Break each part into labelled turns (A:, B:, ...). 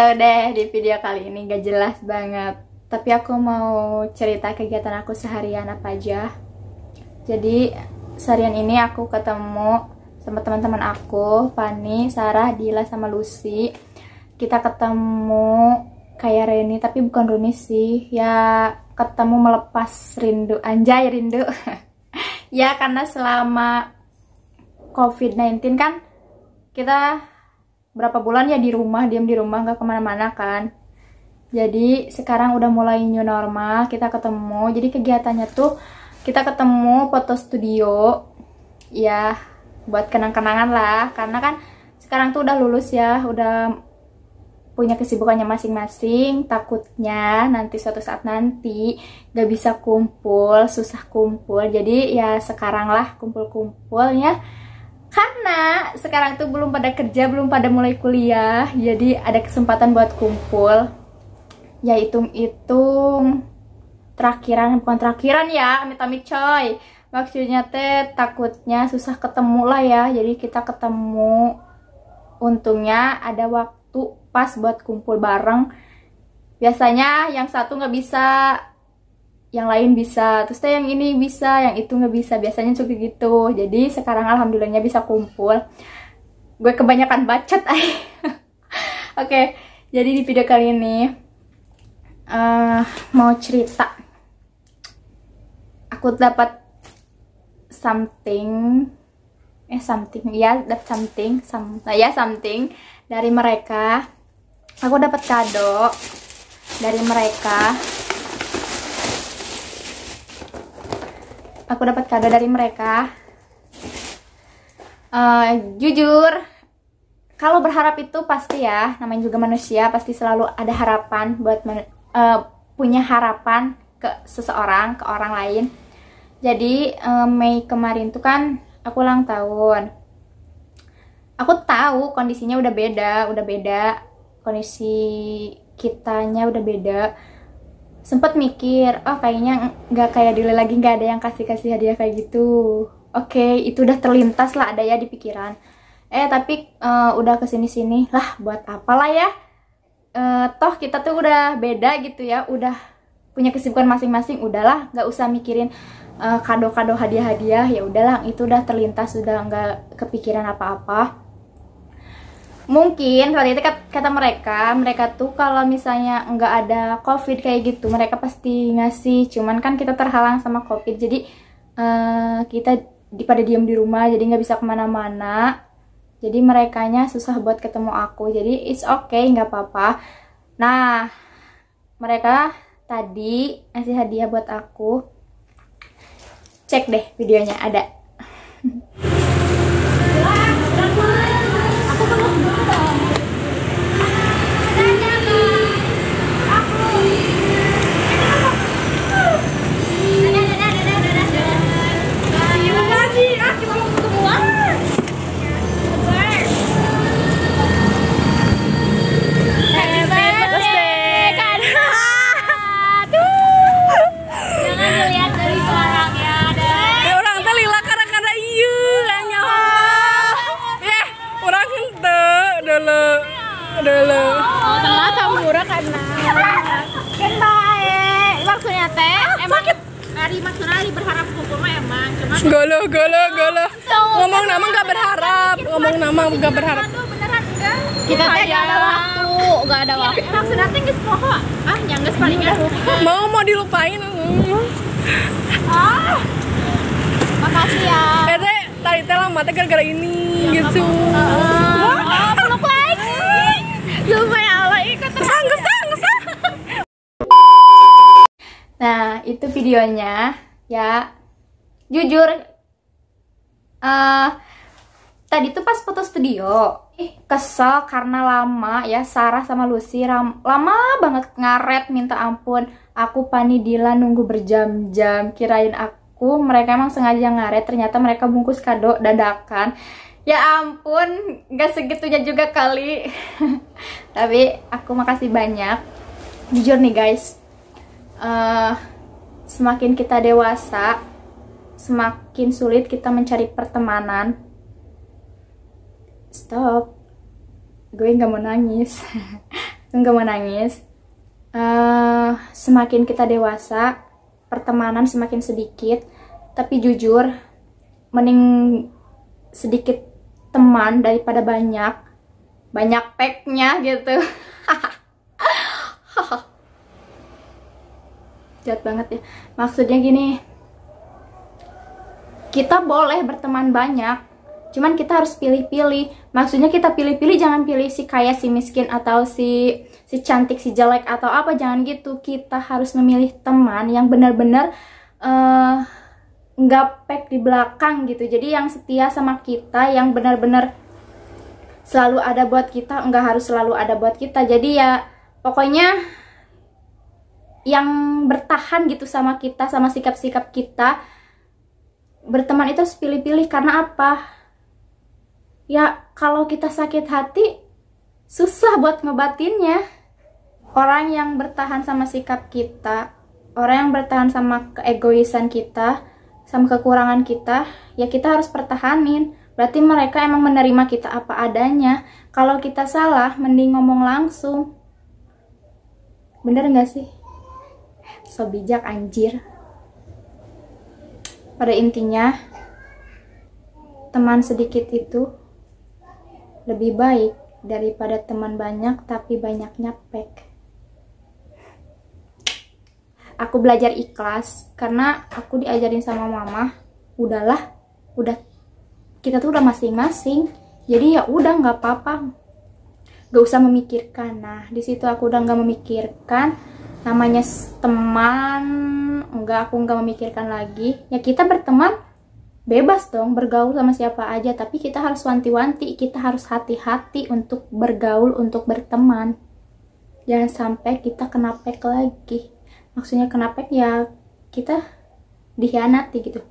A: tahu deh di video kali ini gak jelas banget. Tapi aku mau cerita kegiatan aku seharian apa aja. Jadi seharian ini aku ketemu sama teman-teman aku, Fani, Sarah, Dila sama Lucy. Kita ketemu kayak Reni tapi bukan Reni sih. Ya ketemu melepas rindu anjay rindu. ya karena selama COVID-19 kan kita berapa bulan ya di rumah diam di rumah nggak kemana-mana kan jadi sekarang udah mulai new normal kita ketemu jadi kegiatannya tuh kita ketemu foto studio ya buat kenang-kenangan lah karena kan sekarang tuh udah lulus ya udah punya kesibukannya masing-masing takutnya nanti suatu saat nanti gak bisa kumpul susah kumpul jadi ya sekarang lah kumpul-kumpul ya karena sekarang tuh belum pada kerja, belum pada mulai kuliah, jadi ada kesempatan buat kumpul. Ya hitung-hitung terakhiran bukan terakhiran ya, amit-amit coy. Maksudnya teh takutnya susah ketemu lah ya, jadi kita ketemu. Untungnya ada waktu pas buat kumpul bareng. Biasanya yang satu nggak bisa yang lain bisa terus teh yang ini bisa yang itu nggak bisa biasanya seperti gitu jadi sekarang alhamdulillahnya bisa kumpul gue kebanyakan bacot ay oke okay, jadi di video kali ini uh, mau cerita aku dapat something eh something ya dapat something some nah, ya something dari mereka aku dapat kado dari mereka aku dapat kado dari mereka uh, jujur kalau berharap itu pasti ya namanya juga manusia pasti selalu ada harapan buat uh, punya harapan ke seseorang ke orang lain jadi uh, Mei kemarin tuh kan aku ulang tahun aku tahu kondisinya udah beda udah beda kondisi kitanya udah beda sempat mikir oh kayaknya nggak kayak dulu lagi nggak ada yang kasih kasih hadiah kayak gitu oke okay, itu udah terlintas lah ada ya di pikiran eh tapi uh, udah kesini sini lah buat apalah ya uh, toh kita tuh udah beda gitu ya udah punya kesibukan masing-masing udahlah nggak usah mikirin eh, kado-kado hadiah-hadiah ya udahlah itu udah terlintas sudah nggak kepikiran apa-apa mungkin seperti itu kata mereka mereka tuh kalau misalnya nggak ada covid kayak gitu mereka pasti ngasih cuman kan kita terhalang sama covid jadi uh, kita pada diem di rumah jadi nggak bisa kemana-mana jadi mereka nya susah buat ketemu aku jadi it's okay nggak apa-apa nah mereka tadi ngasih hadiah buat aku cek deh videonya ada golo golo golo ngomong nama nggak berharap ngomong nama nggak berharap kita tidak ada waktu nggak ada waktu maksudnya senang nggak sepoho ah yang nggak palingan ya. mau mau dilupain ah makasih ya eh tadi telah lama gara-gara ini ya, gitu ah, lagi lupa ya, ya? nah itu videonya ya jujur uh, tadi tuh pas foto studio eh. kesel karena lama ya Sarah sama Lucy ram, lama banget ngaret minta ampun aku Pani Dila nunggu berjam-jam kirain aku mereka emang sengaja ngaret ternyata mereka bungkus kado dadakan ya ampun gak segitunya juga kali tapi aku makasih banyak jujur nih guys uh, semakin kita dewasa semakin sulit kita mencari pertemanan. Stop. Gue gak mau nangis. gue gak mau nangis. Uh, semakin kita dewasa, pertemanan semakin sedikit. Tapi jujur, mending sedikit teman daripada banyak. Banyak packnya gitu. Jat banget ya. Maksudnya gini, kita boleh berteman banyak cuman kita harus pilih-pilih maksudnya kita pilih-pilih jangan pilih si kaya si miskin atau si si cantik si jelek atau apa jangan gitu kita harus memilih teman yang benar-benar eh, nggak -benar, uh, pek di belakang gitu jadi yang setia sama kita yang benar-benar selalu ada buat kita nggak harus selalu ada buat kita jadi ya pokoknya yang bertahan gitu sama kita sama sikap-sikap kita berteman itu harus pilih-pilih karena apa? Ya kalau kita sakit hati susah buat ngebatinnya. Orang yang bertahan sama sikap kita, orang yang bertahan sama keegoisan kita, sama kekurangan kita, ya kita harus pertahanin. Berarti mereka emang menerima kita apa adanya. Kalau kita salah, mending ngomong langsung. Bener gak sih? So bijak anjir pada intinya teman sedikit itu lebih baik daripada teman banyak tapi banyaknya pek aku belajar ikhlas karena aku diajarin sama mama udahlah udah kita tuh udah masing-masing jadi ya udah nggak apa-apa nggak usah memikirkan nah di situ aku udah nggak memikirkan namanya teman enggak aku enggak memikirkan lagi ya kita berteman bebas dong bergaul sama siapa aja tapi kita harus wanti-wanti kita harus hati-hati untuk bergaul untuk berteman jangan sampai kita kena pek lagi maksudnya kena pek ya kita dikhianati gitu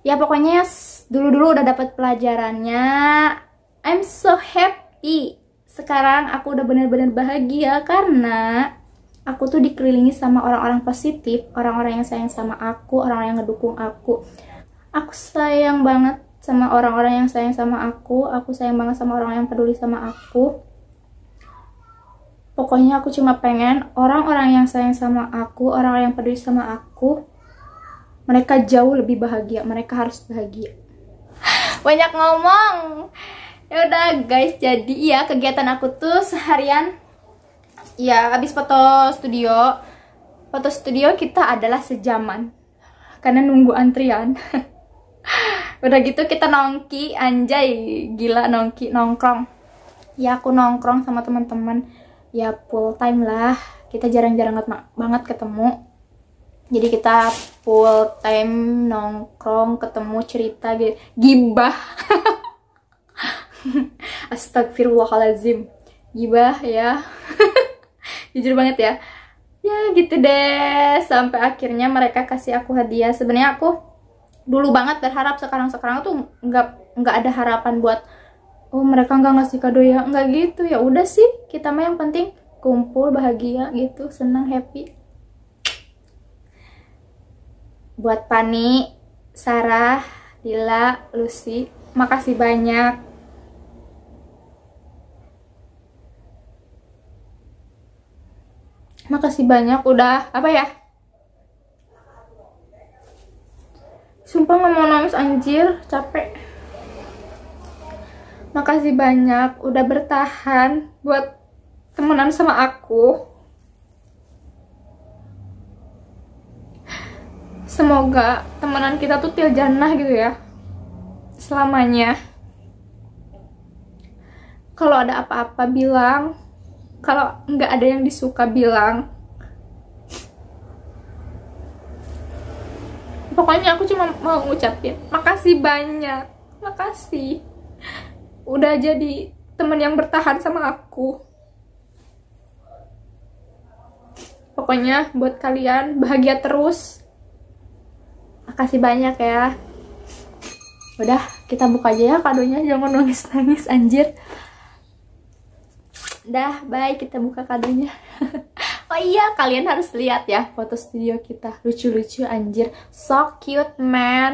A: ya pokoknya dulu-dulu udah dapat pelajarannya I'm so happy sekarang aku udah bener-bener bahagia karena aku tuh dikelilingi sama orang-orang positif, orang-orang yang sayang sama aku, orang-orang yang ngedukung aku. Aku sayang banget sama orang-orang yang sayang sama aku, aku sayang banget sama orang yang peduli sama aku. Pokoknya aku cuma pengen orang-orang yang sayang sama aku, orang-orang yang peduli sama aku, mereka jauh lebih bahagia, mereka harus bahagia. Banyak ngomong. Ya udah guys, jadi ya kegiatan aku tuh seharian ya abis foto studio foto studio kita adalah sejaman karena nunggu antrian udah gitu kita nongki anjay gila nongki nongkrong ya aku nongkrong sama teman-teman ya full time lah kita jarang-jarang banget ketemu jadi kita full time nongkrong ketemu cerita gibah astagfirullahalazim gibah ya jujur banget ya ya gitu deh sampai akhirnya mereka kasih aku hadiah sebenarnya aku dulu banget berharap sekarang sekarang tuh nggak nggak ada harapan buat oh mereka nggak ngasih kado ya nggak gitu ya udah sih kita mah yang penting kumpul bahagia gitu senang happy buat Pani Sarah Lila Lucy makasih banyak makasih banyak udah apa ya sumpah nggak mau nangis anjir capek makasih banyak udah bertahan buat temenan sama aku semoga temenan kita tuh til jannah gitu ya selamanya kalau ada apa-apa bilang kalau nggak ada yang disuka bilang pokoknya aku cuma mau ngucapin makasih banyak makasih udah jadi temen yang bertahan sama aku pokoknya buat kalian bahagia terus makasih banyak ya udah kita buka aja ya kadonya jangan nangis nangis anjir dah bye kita buka kadonya oh iya kalian harus lihat ya foto studio kita lucu-lucu anjir so cute man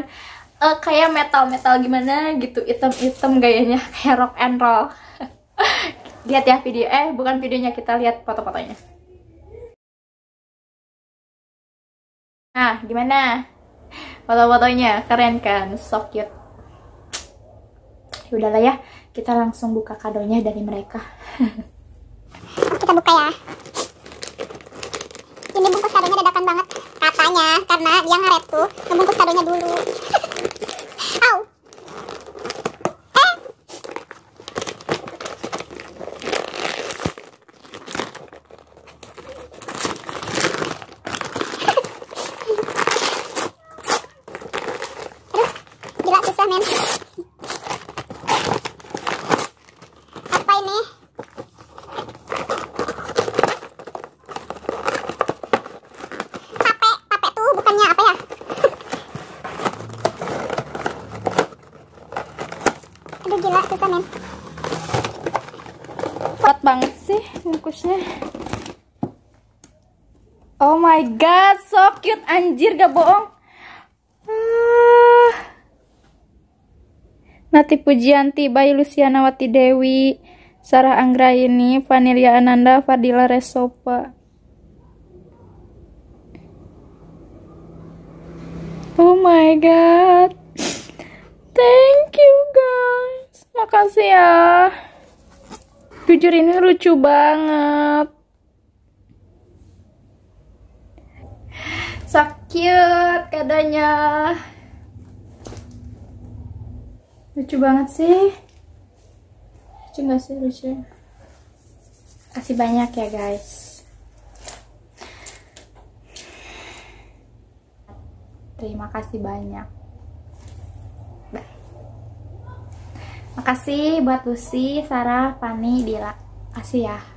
A: uh, kayak metal-metal gimana gitu item-item gayanya kayak rock and roll lihat ya video eh bukan videonya kita lihat foto-fotonya nah gimana foto-fotonya keren kan so cute ya lah ya kita langsung buka kadonya dari mereka kita buka ya ini bungkus kadonya dadakan banget katanya karena dia ngaret tuh ngebungkus kadonya dulu aduh gila susah men banget sih bungkusnya. oh my god so cute anjir gak bohong uh. Ah. Nati Pujianti Bayi Luciana Wati Dewi Sarah Anggraini Vanilia Ananda Fadila Resopa Oh my god. Thank you, guys Makasih ya. Jujur ini lucu banget. So cute Lucu banget sih. Lucu gak sih lucu? Kasih banyak ya guys. Terima kasih banyak. Makasih buat Lucy, Sarah, Fani, Dila. Kasih ya.